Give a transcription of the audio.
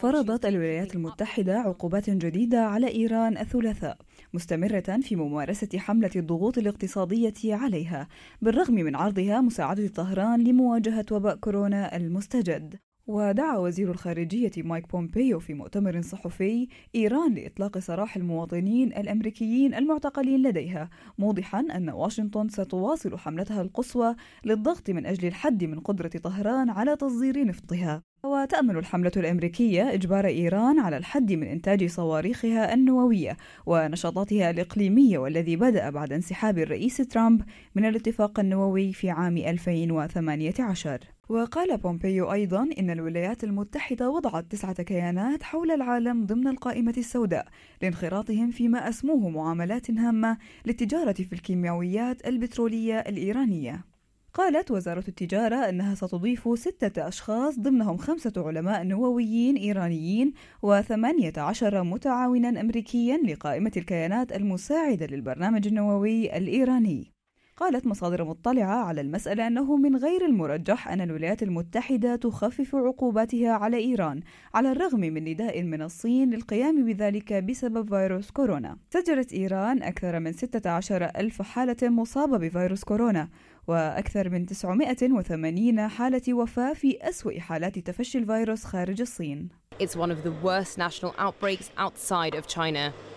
فرضت الولايات المتحدة عقوبات جديدة على إيران الثلاثاء مستمرة في ممارسة حملة الضغوط الاقتصادية عليها بالرغم من عرضها مساعدة طهران لمواجهة وباء كورونا المستجد ودعا وزير الخارجية مايك بومبيو في مؤتمر صحفي إيران لإطلاق سراح المواطنين الأمريكيين المعتقلين لديها، موضحا أن واشنطن ستواصل حملتها القصوى للضغط من أجل الحد من قدرة طهران على تصدير نفطها. وتأمل الحملة الأمريكية إجبار إيران على الحد من إنتاج صواريخها النووية ونشاطاتها الإقليمية والذي بدأ بعد انسحاب الرئيس ترامب من الاتفاق النووي في عام 2018. وقال بومبيو أيضا إن الولايات المتحدة وضعت تسعة كيانات حول العالم ضمن القائمة السوداء لانخراطهم فيما أسموه معاملات هامة للتجارة في الكيماويات البترولية الإيرانية قالت وزارة التجارة أنها ستضيف ستة أشخاص ضمنهم خمسة علماء نوويين إيرانيين وثمانية عشر متعاونا أمريكيا لقائمة الكيانات المساعدة للبرنامج النووي الإيراني قالت مصادر مطلعة على المسألة أنه من غير المرجح أن الولايات المتحدة تخفف عقوباتها على إيران على الرغم من نداء من الصين للقيام بذلك بسبب فيروس كورونا سجلت إيران أكثر من 16 ألف حالة مصابة بفيروس كورونا وأكثر من 980 حالة وفاة في أسوأ حالات تفشي الفيروس خارج الصين It's one of the worst national outbreaks outside of China.